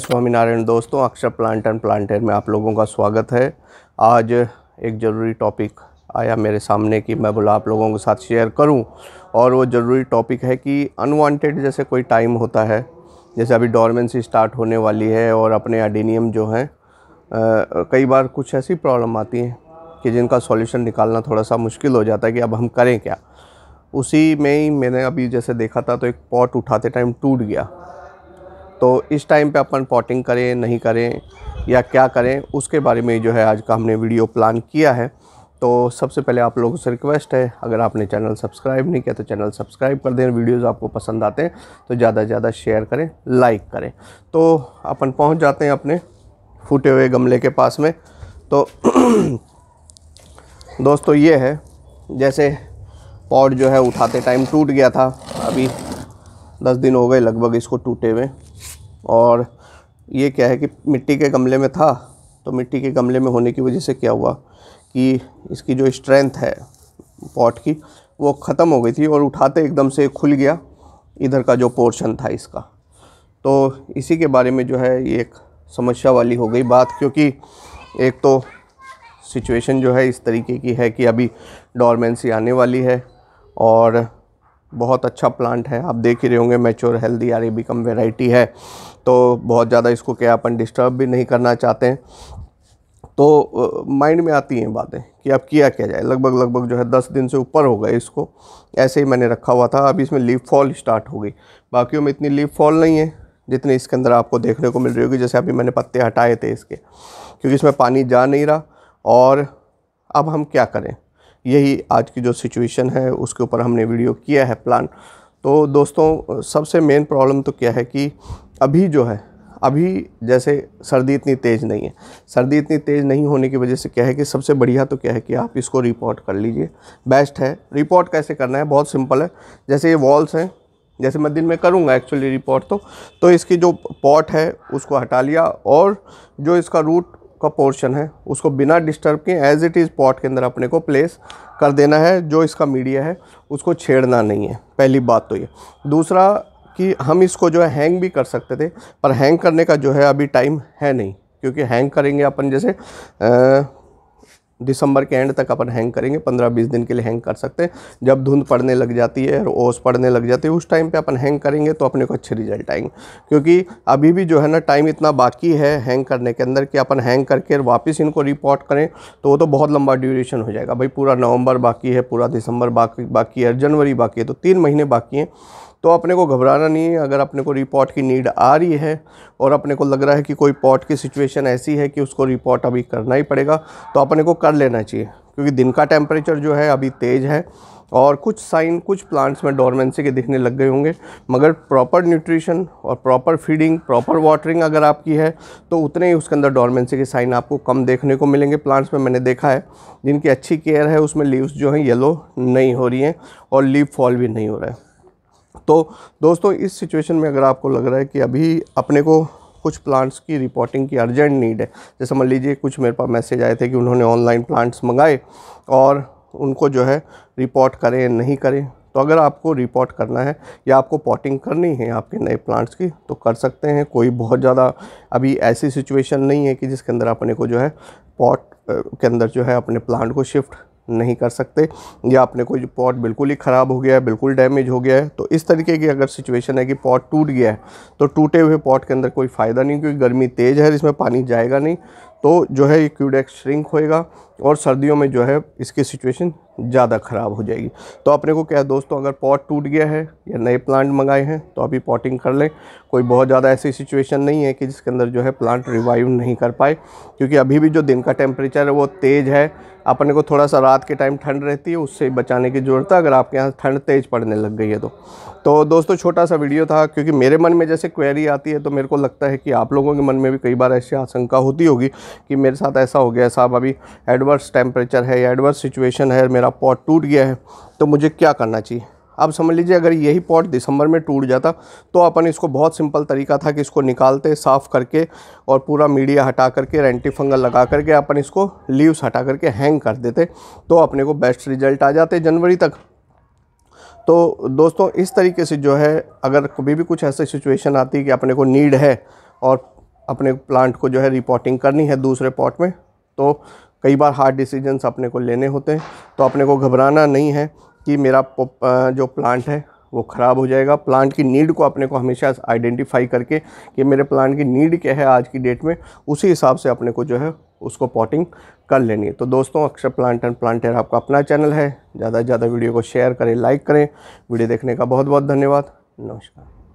स्वामीनारायण दोस्तों अक्षर plant and planter में आप लोगों का स्वागत है आज एक ज़रूरी टॉपिक आया मेरे सामने कि मैं बोला आप लोगों के साथ शेयर करूं और वो ज़रूरी टॉपिक है कि अनवांटेड जैसे कोई टाइम होता है जैसे अभी डॉर्मेंसी स्टार्ट होने वाली है और अपने अडीनियम जो हैं कई बार कुछ ऐसी प्रॉब्लम आती हैं कि जिनका सॉल्यूशन निकालना थोड़ा सा मुश्किल हो जाता है कि अब हम करें क्या उसी में ही मैंने अभी जैसे देखा था तो एक पॉट उठाते टाइम टूट गया तो इस टाइम पे अपन पॉटिंग करें नहीं करें या क्या करें उसके बारे में जो है आज का हमने वीडियो प्लान किया है तो सबसे पहले आप लोगों से रिक्वेस्ट है अगर आपने चैनल सब्सक्राइब नहीं किया तो चैनल सब्सक्राइब कर दें वीडियोज़ आपको पसंद आते हैं तो ज़्यादा से ज़्यादा शेयर करें लाइक करें तो अपन पहुँच जाते हैं अपने फूटे हुए गमले के पास में तो दोस्तों ये है जैसे पॉट जो है उठाते टाइम टूट गया था अभी दस दिन हो गए लगभग इसको टूटे हुए और ये क्या है कि मिट्टी के गमले में था तो मिट्टी के गमले में होने की वजह से क्या हुआ कि इसकी जो स्ट्रेंथ है पॉट की वो ख़त्म हो गई थी और उठाते एकदम से खुल गया इधर का जो पोर्शन था इसका तो इसी के बारे में जो है ये एक समस्या वाली हो गई बात क्योंकि एक तो सिचुएशन जो है इस तरीके की है कि अभी डॉर्मेंसी आने वाली है और बहुत अच्छा प्लांट है आप देख ही रहे होंगे मेच्योर हेल्दी कम वेराइटी है तो बहुत ज़्यादा इसको क्या अपन डिस्टर्ब भी नहीं करना चाहते हैं तो माइंड में आती हैं बातें कि अब किया क्या जाए लगभग लगभग जो है दस दिन से ऊपर हो गए इसको ऐसे ही मैंने रखा हुआ था अब इसमें लीव फॉल स्टार्ट हो गई बाकियों में इतनी लीव फॉल नहीं है जितने इसके अंदर आपको देखने को मिल रही होगी जैसे अभी मैंने पत्ते हटाए थे इसके क्योंकि इसमें पानी जा नहीं रहा और अब हम क्या करें यही आज की जो सिचुएशन है उसके ऊपर हमने वीडियो किया है प्लान तो दोस्तों सबसे मेन प्रॉब्लम तो क्या है कि अभी जो है अभी जैसे सर्दी इतनी तेज़ नहीं है सर्दी इतनी तेज़ नहीं होने की वजह से क्या है कि सबसे बढ़िया तो क्या है कि आप इसको रिपोर्ट कर लीजिए बेस्ट है रिपोर्ट कैसे करना है बहुत सिंपल है जैसे ये वॉल्स हैं जैसे मैं दिन में करूँगा एक्चुअली रिपोर्ट तो तो इसकी जो पॉट है उसको हटा लिया और जो इसका रूट का पोर्शन है उसको बिना डिस्टर्ब के एज इट इज़ पॉट के अंदर अपने को प्लेस कर देना है जो इसका मीडिया है उसको छेड़ना नहीं है पहली बात तो ये दूसरा कि हम इसको जो है हैंग भी कर सकते थे पर हैंग करने का जो है अभी टाइम है नहीं क्योंकि हैंग करेंगे अपन जैसे आ, दिसंबर के एंड तक अपन हैंग करेंगे पंद्रह बीस दिन के लिए हैंग कर सकते हैं जब धुंध पड़ने लग जाती है और ओस पड़ने लग जाती है उस टाइम पे अपन हैंग करेंगे तो अपने को अच्छे रिजल्ट आएंगे क्योंकि अभी भी जो है ना टाइम इतना बाकी है हैंग करने के अंदर कि अपन हैंग करके वापस इनको रिपोर्ट करें तो वो तो बहुत लंबा ड्यूरेशन हो जाएगा भाई पूरा नवंबर बाकी है पूरा दिसंबर बाकी बाकी है जनवरी बाकी है तो तीन महीने बाकी हैं तो अपने को घबराना नहीं है अगर अपने को रिपोर्ट की नीड आ रही है और अपने को लग रहा है कि कोई पॉट की सिचुएशन ऐसी है कि उसको रिपोर्ट अभी करना ही पड़ेगा तो अपने को कर लेना चाहिए क्योंकि दिन का टेम्परेचर जो है अभी तेज़ है और कुछ साइन कुछ प्लांट्स में डोरमेंसी के दिखने लग गए होंगे मगर प्रॉपर न्यूट्रिशन और प्रॉपर फीडिंग प्रॉपर वाटरिंग अगर आपकी है तो उतने ही उसके अंदर डोरमेंसी के साइन आपको कम देखने को मिलेंगे प्लांट्स में मैंने देखा है जिनकी अच्छी केयर है उसमें लीव्स जो हैं येलो नहीं हो रही हैं और लीव फॉल भी नहीं हो रहा है तो दोस्तों इस सिचुएशन में अगर आपको लग रहा है कि अभी अपने को कुछ प्लांट्स की रिपोर्टिंग की अर्जेंट नीड है जैसे समझ लीजिए कुछ मेरे पास मैसेज आए थे कि उन्होंने ऑनलाइन प्लांट्स मंगाए और उनको जो है रिपोर्ट करें नहीं करें तो अगर आपको रिपोर्ट करना है या आपको पॉटिंग करनी है आपके नए प्लांट्स की तो कर सकते हैं कोई बहुत ज़्यादा अभी ऐसी सिचुएशन नहीं है कि जिसके अंदर अपने को जो है पॉट के अंदर जो है अपने प्लांट को शिफ्ट नहीं कर सकते या अपने कोई पॉट बिल्कुल ही ख़राब हो गया है बिल्कुल डैमेज हो गया है तो इस तरीके की अगर सिचुएशन है कि पॉट टूट गया है तो टूटे हुए पॉट के अंदर कोई फ़ायदा नहीं क्योंकि गर्मी तेज़ है इसमें पानी जाएगा नहीं तो जो है ये क्यूडेक्स श्रिंक होएगा और सर्दियों में जो है इसकी सिचुएशन ज़्यादा ख़राब हो जाएगी तो अपने को क्या है दोस्तों अगर पॉट टूट गया है या नए प्लांट मंगाए हैं तो अभी पॉटिंग कर लें कोई बहुत ज़्यादा ऐसी सिचुएशन नहीं है कि जिसके अंदर जो है प्लांट रिवाइव नहीं कर पाए क्योंकि अभी भी जो दिन का टेम्परेचर है वो तेज़ है अपने को थोड़ा सा रात के टाइम ठंड रहती है उससे बचाने की ज़रूरत है अगर आपके यहाँ ठंड तेज़ पड़ने लग गई है तो तो दोस्तों छोटा सा वीडियो था क्योंकि मेरे मन में जैसे क्वेरी आती है तो मेरे को लगता है कि आप लोगों के मन में भी कई बार ऐसी आशंका होती होगी कि मेरे साथ ऐसा हो गया साहब अभी एडवर्स टेम्परेचर है या एडवर्स सिचुएशन है मेरा पॉट टूट गया है तो मुझे क्या करना चाहिए अब समझ लीजिए अगर यही पॉट दिसंबर में टूट जाता तो अपन इसको बहुत सिंपल तरीका था कि इसको निकालते साफ़ करके और पूरा मीडिया हटा करके रेंटी फंगल लगा करके अपन इसको लीव्स हटा करके हैंग कर देते तो अपने को बेस्ट रिजल्ट आ जाते जनवरी तक तो दोस्तों इस तरीके से जो है अगर कभी भी कुछ ऐसी सिचुएशन आती है कि अपने को नीड है और अपने प्लांट को जो है रिपोर्टिंग करनी है दूसरे पॉट में तो कई बार हार्ड डिसीजंस अपने को लेने होते हैं तो अपने को घबराना नहीं है कि मेरा जो प्लांट है वो ख़राब हो जाएगा प्लांट की नीड को अपने को हमेशा आइडेंटिफाई करके कि मेरे प्लांट की नीड क्या है आज की डेट में उसी हिसाब से अपने को जो है उसको पॉटिंग कर लेनी है तो दोस्तों अक्षर प्लांट एंड प्लांटर आपका अपना चैनल है ज़्यादा से ज़्यादा वीडियो को शेयर करें लाइक करें वीडियो देखने का बहुत बहुत धन्यवाद नमस्कार